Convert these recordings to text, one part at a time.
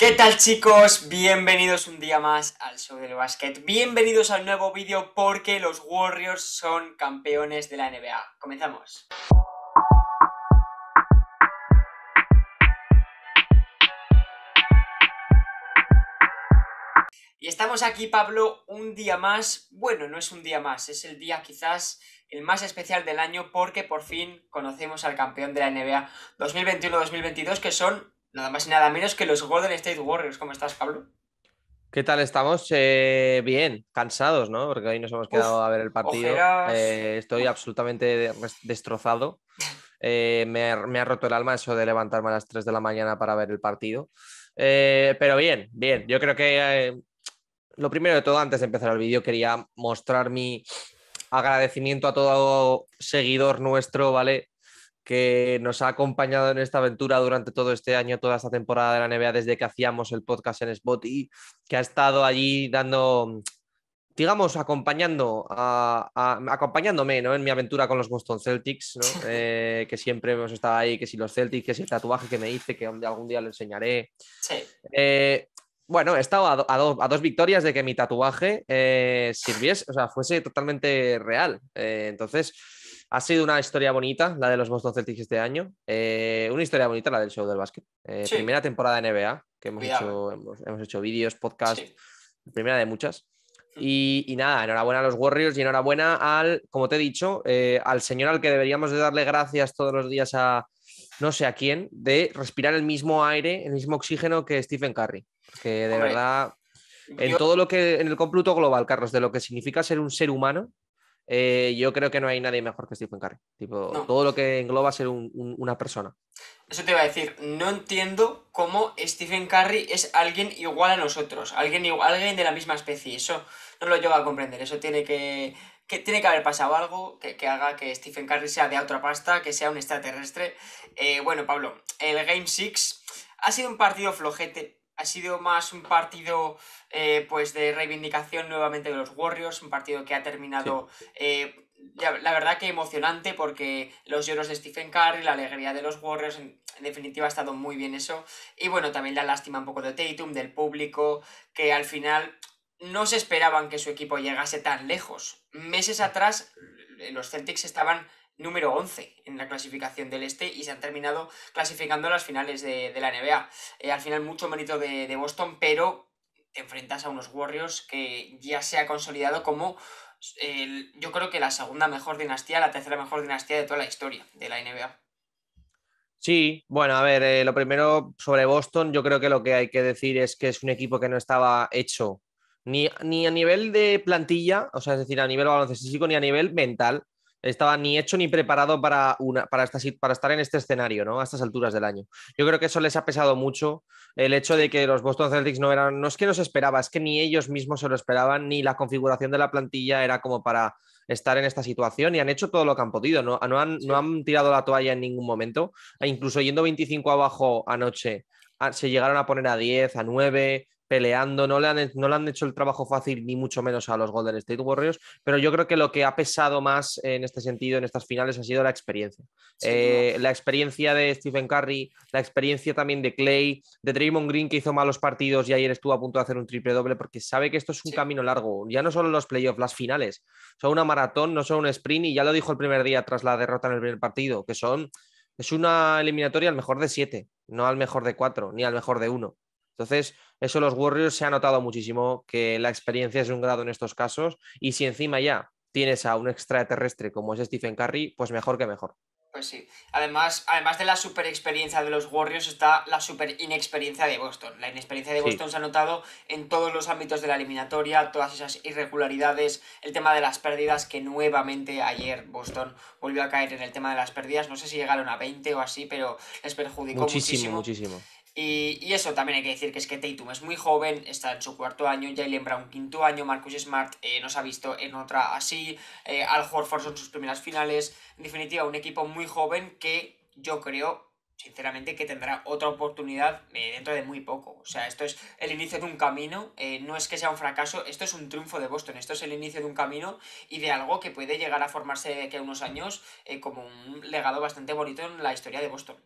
¿Qué tal chicos? Bienvenidos un día más al show del básquet. Bienvenidos al nuevo vídeo porque los Warriors son campeones de la NBA. Comenzamos. Y estamos aquí, Pablo, un día más. Bueno, no es un día más, es el día quizás el más especial del año porque por fin conocemos al campeón de la NBA 2021-2022, que son nada más y nada menos que los Golden State Warriors. ¿Cómo estás, Pablo? ¿Qué tal estamos? Eh, bien, cansados, ¿no? Porque hoy nos hemos quedado a ver el partido. Eh, estoy absolutamente destrozado. Eh, me, me, ha, roto el alma eso de levantarme a las 3 de la mañana para ver el partido. pero bien, bien. Yo creo que lo primero de todo, antes de empezar el vídeo, quería mostrar mi agradecimiento a todo seguidor nuestro, ¿vale? que nos ha acompañado en esta aventura durante todo este año, toda esta temporada de la NBA, desde que hacíamos el podcast en Spot y que ha estado allí dando, digamos, acompañando a, acompañándome ¿no? en mi aventura con los Boston Celtics, ¿no? Eh, que siempre hemos estado ahí, que si los Celtics, que si el tatuaje que me hice, que algún día lo enseñaré. Eh, bueno, he estado a, dos victorias de que mi tatuaje eh, sirviese, o sea, fuese totalmente real. entonces, ha sido una historia bonita la de los Boston Celtics este año. Eh, una historia bonita la del show del básquet. Eh, primera temporada de NBA, que hemos hecho, hemos, vídeos, podcast, primera de muchas. Mm. Y, nada, enhorabuena a los Warriors y enhorabuena al, como te he dicho, eh, al señor al que deberíamos de darle gracias todos los días a no sé a quién, de respirar el mismo aire, el mismo oxígeno que Stephen Curry. Que de verdad, en todo lo que, en el compluto global, Carlos, de lo que significa ser un ser humano, eh, yo creo que no hay nadie mejor que Stephen Curry. Tipo, todo lo que engloba ser una persona. Eso te iba a decir, no entiendo cómo Stephen Curry es alguien igual a nosotros, alguien, alguien de la misma especie. Eso no lo llego a comprender, eso tiene que, que tiene que haber pasado algo que, haga que Stephen Curry sea de otra pasta, que sea un extraterrestre. Eh, bueno, Pablo, el Game 6 ha sido un partido flojete, ha sido más un partido eh, pues de reivindicación nuevamente de los Warriors, un partido que ha terminado, eh, la, verdad que emocionante, porque los lloros de Stephen Curry, la alegría de los Warriors, en, definitiva ha estado muy bien eso. Y bueno, también la lástima un poco de Tatum, del público, que al final no se esperaban que su equipo llegase tan lejos. Meses atrás los Celtics estaban número 11 en la clasificación del este y se han terminado clasificando a las finales de, la NBA. Eh, al final mucho mérito de, Boston, pero te enfrentas a unos Warriors que ya se ha consolidado como yo creo que la segunda mejor dinastía, la tercera mejor dinastía de toda la historia de la NBA. Sí, bueno, a ver, eh, lo primero sobre Boston, yo creo que lo que hay que decir es que es un equipo que no estaba hecho ni, a nivel de plantilla, o sea, es decir, a nivel baloncestístico ni a nivel mental estaba ni hecho ni preparado para, una, para, esta, para estar en este escenario, ¿no? A estas alturas del año. Yo creo que eso les ha pesado mucho el hecho de que los Boston Celtics no eran, no es que no se esperaba, es que ni ellos mismos se lo esperaban, ni la configuración de la plantilla era como para estar en esta situación y han hecho todo lo que han podido, no, han, tirado la toalla en ningún momento, e incluso yendo 25 abajo anoche, ah, se llegaron a poner a 10, a 9, peleando, no le, han, no le han hecho el trabajo fácil ni mucho menos a los Golden State Warriors, pero yo creo que lo que ha pesado más en este sentido, en estas finales, ha sido la experiencia. Eh, la experiencia de Stephen Curry, la experiencia también de Clay, de Draymond Green que hizo malos partidos y ayer estuvo a punto de hacer un triple doble porque sabe que esto es un camino largo, ya no solo los playoffs, las finales, son una maratón, no son un sprint y ya lo dijo el primer día tras la derrota en el primer partido, que son... Es una eliminatoria al mejor de siete, no al mejor de cuatro, ni al mejor de uno. Entonces, eso los Warriors se ha notado muchísimo que la experiencia es un grado en estos casos y si encima ya tienes a un extraterrestre como es Stephen Curry, pues mejor que mejor. Pues sí. Además, además de la super experiencia de los Warriors, está la super inexperiencia de Boston. La inexperiencia de Boston se ha notado en todos los ámbitos de la eliminatoria, todas esas irregularidades, el tema de las pérdidas, que nuevamente ayer Boston volvió a caer en el tema de las pérdidas. No sé si llegaron a 20 o así, pero les perjudicó Muchísimo, muchísimo. Y, eso también hay que decir que es que Tatum es muy joven, está en su cuarto año, lembra un quinto año, Marcus Smart eh, nos ha visto en otra así, eh, Al Horford son sus primeras finales, en definitiva un equipo muy joven que yo creo sinceramente que tendrá otra oportunidad eh, dentro de muy poco. O sea, esto es el inicio de un camino, no es que sea un fracaso, esto es un triunfo de Boston, esto es el inicio de un camino y de algo que puede llegar a formarse de aquí a unos años como un legado bastante bonito en la historia de Boston.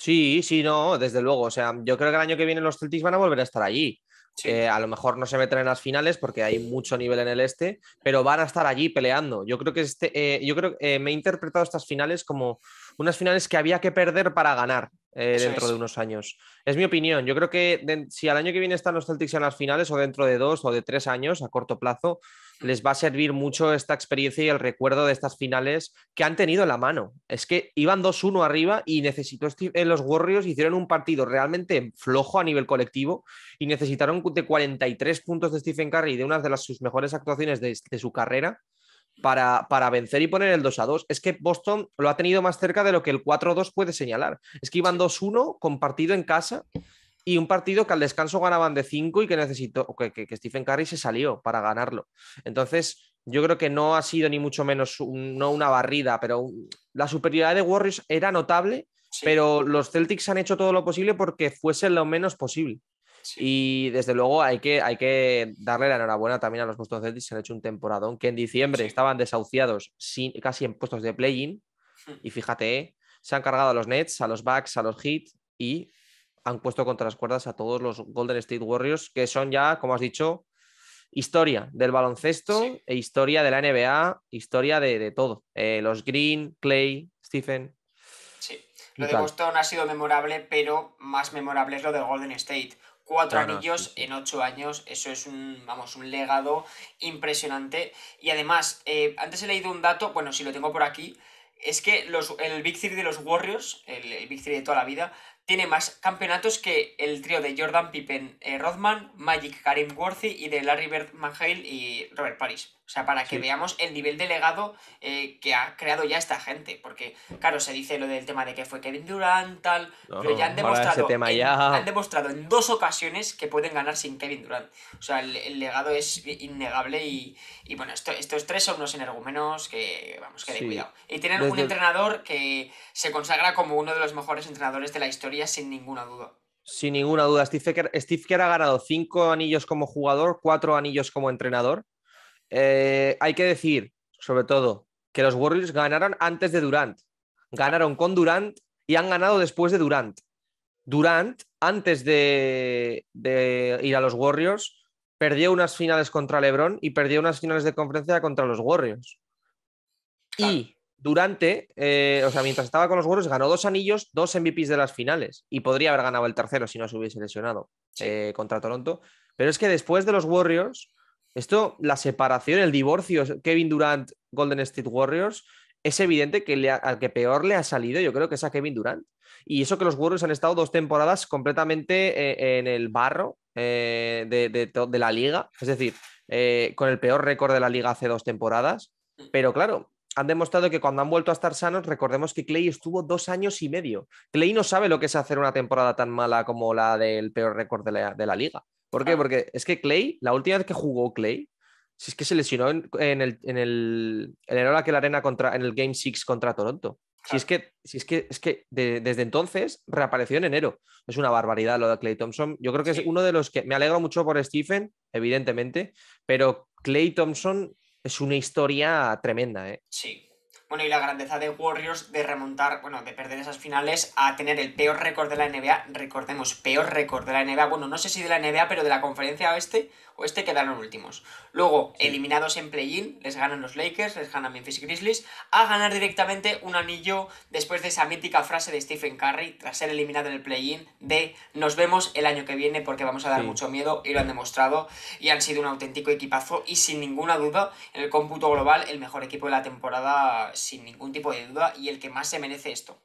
Sí, sí, no, desde luego. O sea, yo creo que el año que viene los Celtics van a volver a estar allí. Eh, a lo mejor no se meten en las finales porque hay mucho nivel en el este, pero van a estar allí peleando. Yo creo que este, eh, yo creo que eh, me he interpretado estas finales como unas finales que había que perder para ganar dentro de unos años. Es mi opinión. Yo creo que si al año que viene están los Celtics en las finales o dentro de dos o de tres años a corto plazo, les va a servir mucho esta experiencia y el recuerdo de estas finales que han tenido en la mano. Es que iban 2-1 arriba y necesitó en eh, los Warriors hicieron un partido realmente flojo a nivel colectivo y necesitaron de 43 puntos de Stephen Curry de una de las, sus mejores actuaciones de, su carrera para, vencer y poner el 2 2. Es que Boston lo ha tenido más cerca de lo que el 4 2 puede señalar. Es que iban 2-1 con partido en casa y un partido que al descanso ganaban de 5 y que necesitó que, Stephen Curry se salió para ganarlo. Entonces, yo creo que no ha sido ni mucho menos no una barrida, pero la superioridad de Warriors era notable, pero los Celtics han hecho todo lo posible porque fuese lo menos posible. Y desde luego hay que, hay que darle la enhorabuena también a los Boston Celtics, Se han hecho un temporadón que en diciembre estaban desahuciados sin, casi en puestos de play-in. Hmm. Y fíjate, eh, se han cargado a los Nets, a los Bucks, a los Heat y han puesto contra las cuerdas a todos los Golden State Warriors, que son ya, como has dicho, historia del baloncesto e historia de la NBA, historia de, todo. Eh, los Green, Clay, Stephen. Sí, lo de Boston ha sido memorable, pero más memorable es lo de Golden State. Cuatro anillos en ocho años, eso es un, vamos, un legado impresionante. Y además, eh, antes he leído un dato, bueno, si lo tengo por aquí, es que el Big Three de los Warriors, el, el Big Three de toda la vida, tiene más campeonatos que el trío de Jordan Pippen, rothman eh, Rodman, Magic, Karim Worthy y de Larry Bird, hale y Robert Paris. O sea, para que veamos el nivel de legado eh, que ha creado ya esta gente. Porque, claro, se dice lo del tema de que fue Kevin Durant, tal. pero ya han demostrado, en, han demostrado en dos ocasiones que pueden ganar sin Kevin Durant. O sea, el, legado es innegable y, bueno, esto, estos tres son unos energúmenos que, vamos, que de cuidado. Y tienen un entrenador que se consagra como uno de los mejores entrenadores de la historia sin ninguna duda. Sin ninguna duda, Steve Kerr, ha ganado cinco anillos como jugador, cuatro anillos como entrenador. Eh, hay que decir, sobre todo, que los Warriors ganaron antes de Durant, ganaron con Durant y han ganado después de Durant. Durant, antes de, ir a los Warriors, perdió unas finales contra LeBron y perdió unas finales de conferencia contra los Warriors. Y durante, eh, o sea, mientras estaba con los Warriors, ganó dos anillos, dos MVPs de las finales y podría haber ganado el tercero si no se hubiese lesionado eh, contra Toronto. Pero es que después de los Warriors, esto, la separación, el divorcio, Kevin Durant, Golden State Warriors, es evidente que al que peor le ha salido, yo creo que es a Kevin Durant. Y eso que los Warriors han estado dos temporadas completamente eh, en el barro de, la liga, es decir, con el peor récord de la liga hace dos temporadas. Mm. Pero claro, han demostrado que cuando han vuelto a estar sanos, recordemos que Clay estuvo dos años y medio. Clay no sabe lo que es hacer una temporada tan mala como la del peor récord de la, liga. ¿Por qué? Porque es que Clay, la última vez que jugó Clay, si es que se lesionó en, el en el que la arena contra en el Game 6 contra Toronto. Si es que si es que es que desde entonces reapareció en enero. Es una barbaridad lo de Clay Thompson. Yo creo que es uno de los que me alegro mucho por Stephen, evidentemente, pero Clay Thompson es una historia tremenda, ¿eh? Sí, bueno, y la grandeza de Warriors de remontar, bueno, de perder esas finales a tener el peor récord de la NBA, recordemos, peor récord de la NBA, bueno, no sé si de la NBA, pero de la conferencia oeste, o este quedaron últimos. Luego, eliminados en play-in, les ganan los Lakers, les ganan Memphis Grizzlies, a ganar directamente un anillo después de esa mítica frase de Stephen Curry, tras ser eliminado en el play-in, de nos vemos el año que viene porque vamos a dar mucho miedo, y lo han demostrado, y han sido un auténtico equipazo, y sin ninguna duda, en el cómputo global, el mejor equipo de la temporada sin ningún tipo de duda y el que más se merece esto.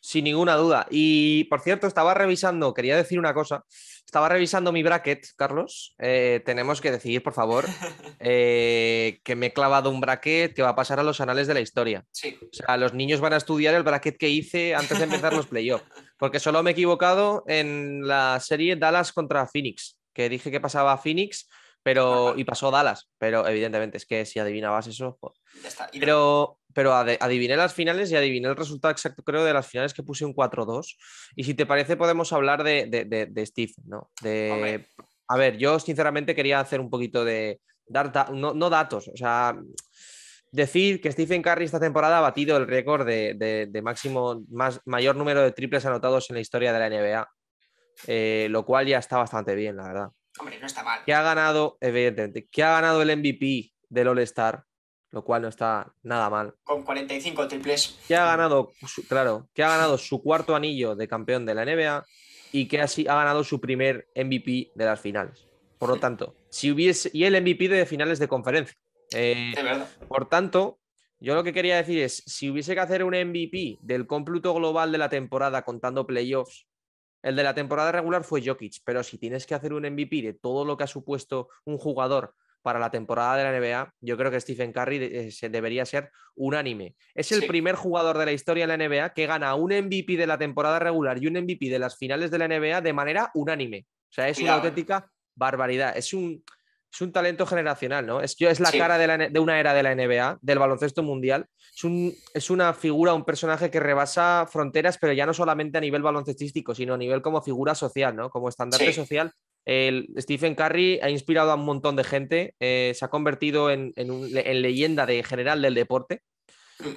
Sin ninguna duda. Y por cierto, estaba revisando, quería decir una cosa. Estaba revisando mi bracket, Carlos. Eh, tenemos que decidir, por favor, eh, que me he clavado un bracket que va a pasar a los anales de la historia. Sí. O sea, los niños van a estudiar el bracket que hice antes de empezar los playoffs. Porque solo me he equivocado en la serie Dallas contra Phoenix, que dije que pasaba Phoenix pero y pasó Dallas, pero evidentemente es que si adivinabas eso. pero pero adiviné las finales y adiviné el resultado exacto, creo, de las finales que puse un 4-2. Y si te parece, podemos hablar de, de, de, Steve, ¿no? De, a ver, yo sinceramente quería hacer un poquito de. no, datos, o sea. Decir que Stephen Curry esta temporada ha batido el récord de, máximo más, mayor número de triples anotados en la historia de la NBA, eh, lo cual ya está bastante bien, la verdad. Hombre, no está mal. Que ha ganado, evidentemente, que ha ganado el MVP del All-Star, lo cual no está nada mal. Con 45 triples. Que ha ganado, claro, que ha ganado su cuarto anillo de campeón de la NBA y que así ha ganado su primer MVP de las finales. Por lo tanto, si hubiese. Y el MVP de finales de conferencia. Eh, por tanto, yo lo que quería decir es: si hubiese que hacer un MVP del cómputo global de la temporada contando playoffs, el de la temporada regular fue Jokic, pero si tienes que hacer un MVP de todo lo que ha supuesto un jugador para la temporada de la NBA, yo creo que Stephen Curry eh, debería ser unánime. Es el primer jugador de la historia de la NBA que gana un MVP de la temporada regular y un MVP de las finales de la NBA de manera unánime. O sea, es una auténtica barbaridad. Es un, es un talento generacional, ¿no? Es, es la cara de, una era de la NBA, del baloncesto mundial. Es, una figura, un personaje que rebasa fronteras, pero ya no solamente a nivel baloncestístico, sino a nivel como figura social, ¿no? Como estandarte social el Stephen Curry ha inspirado a un montón de gente, eh, se ha convertido en, leyenda de general del deporte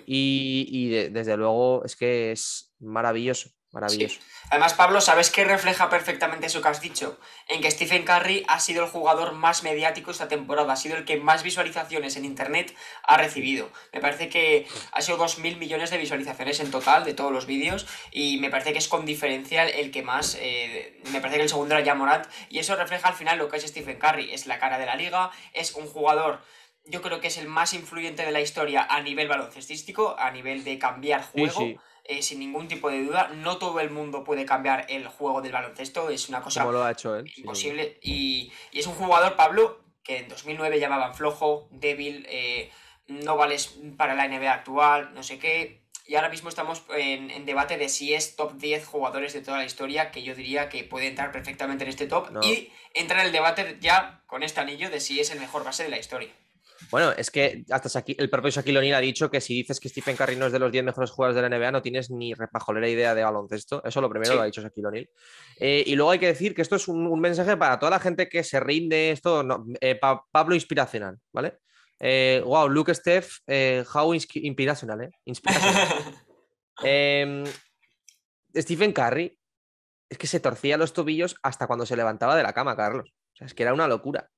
y, desde luego es que es maravilloso. Maravilloso. Además, Pablo, ¿sabes qué refleja perfectamente eso que has dicho? En que Stephen Curry ha sido el jugador más mediático esta temporada, ha sido el que más visualizaciones en Internet ha recibido. Me parece que ha sido 2.000 millones de visualizaciones en total de todos los vídeos y me parece que es con diferencia el que más, eh, me parece que el segundo era Morat y eso refleja al final lo que es Stephen Curry, es la cara de la liga, es un jugador yo creo que es el más influyente de la historia a nivel baloncestístico, a nivel de cambiar juego. Eh, sin ningún tipo de duda. No todo el mundo puede cambiar el juego del baloncesto, es una cosa imposible. Y, es un jugador, Pablo, que en 2009 llamaban flojo, débil, eh, no vales para la NBA actual, no sé qué. Y ahora mismo estamos en, debate de si es top 10 jugadores de toda la historia, que yo diría que puede entrar perfectamente en este top. Y entra en el debate ya con este anillo de si es el mejor base de la historia. Bueno, es que hasta aquí el propio Shaquille O'Neal ha dicho que si dices que Stephen Curry no es de los 10 mejores jugadores de la NBA, no tienes ni repajolera idea de baloncesto. Eso lo primero lo ha dicho Shaquille O'Neal. Eh, y luego hay que decir que esto es un, mensaje para toda la gente que se rinde, esto, eh, Pablo inspiracional, ¿vale? wow, eh, Luke Steph, how inspirational, ¿eh? Em, Stephen Curry es que se torcía los tobillos hasta cuando se levantaba de la cama, Carlos es que era una locura.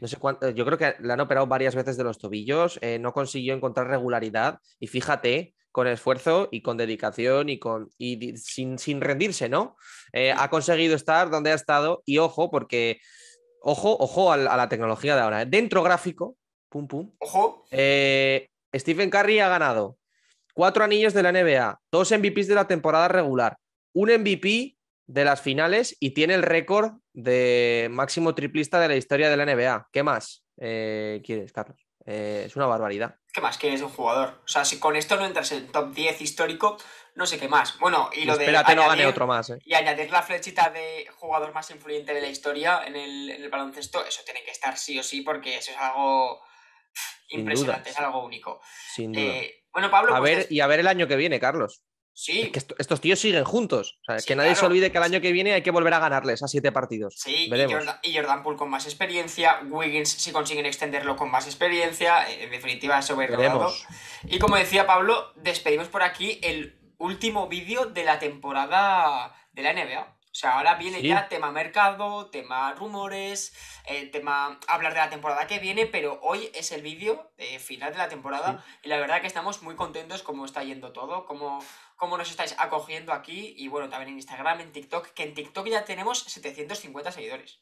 no sé cuánto, eh, yo creo que la han operado varias veces de los tobillos, eh, no consiguió encontrar regularidad y fíjate, con esfuerzo y con dedicación y, con, sin, rendirse, ¿no? Eh, ha conseguido estar donde ha estado y ojo, porque, ojo, ojo a, la, tecnología de ahora. Dentro gráfico, pum, pum. Ojo. Stephen Curry ha ganado cuatro anillos de la NBA, dos MVPs de la temporada regular, un MVP de las finales y tiene el récord de máximo triplista de la historia de la NBA. ¿Qué más eh, quieres, Carlos? Eh, es una barbaridad. ¿Qué más quieres un jugador? O sea, si con esto no entras en el top 10 histórico, no sé qué más. Bueno, y lo no gane otro más. Eh. Y añadir la flechita de jugador más influyente de la historia en el, baloncesto, eso tiene que estar sí o sí, porque eso es algo impresionante, es algo único. Sin bueno, Pablo. A pues ver, y a ver el año que viene, Carlos que estos tíos siguen juntos. que nadie se olvide que el año que viene hay que volver a ganarles a siete partidos. Sí, Y, Jordan, Pool con más experiencia. Wiggins, si consiguen extenderlo con más experiencia. Eh, en definitiva, sobrecargado. Y como decía Pablo, despedimos por aquí el último vídeo de la temporada de la NBA. O sea, ahora viene ya tema mercado, tema rumores, eh, tema hablar de la temporada que viene, pero hoy es el vídeo eh, final de la temporada y la verdad que estamos muy contentos cómo está yendo todo, cómo cómo nos estáis acogiendo aquí y bueno, también en Instagram, en TikTok, que en TikTok ya tenemos 750 seguidores.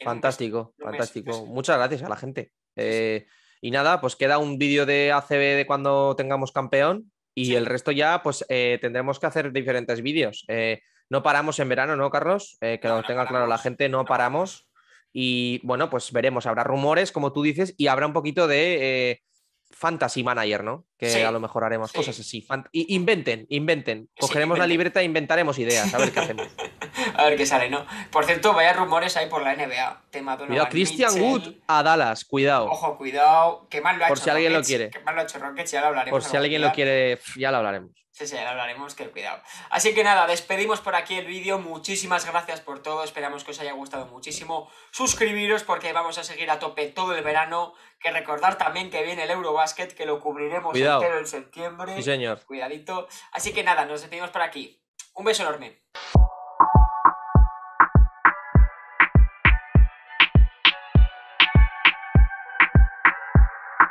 Fantástico, fantástico. Muchas gracias a la gente. Eh, y nada, pues queda un vídeo de ACB de cuando tengamos campeón y el resto ya pues eh, tendremos que hacer diferentes vídeos. Eh, no paramos en verano, ¿no, Carlos? que lo tenga claro la gente, no paramos. Y bueno, pues veremos, habrá rumores, como tú dices, y habrá un poquito de fantasy manager, ¿no? Que a lo mejor haremos cosas así. inventen, inventen. Cogeremos la libreta e inventaremos ideas. A ver qué hacemos. A ver qué sale, ¿no? Por cierto, vaya rumores ahí por la NBA. Tema cuidado, Christian Wood a Dallas, cuidado. Ojo, cuidado. Que mal lo ha por hecho. si alguien lo quiere. Que mal lo ha hecho Rockets, ya lo hablaremos. Por si alguien lo quiere, ya lo hablaremos. Sí, sí, ya lo hablaremos, que cuidado. Así que nada, despedimos por aquí el vídeo. Muchísimas gracias por todo. Esperamos que os haya gustado muchísimo. Suscribiros porque vamos a seguir a tope todo el verano. Que recordar también que viene el Eurobasket, que lo cubriremos entero en septiembre. Sí, señor. Cuidadito. Así que nada, nos despedimos por aquí. Un beso enorme.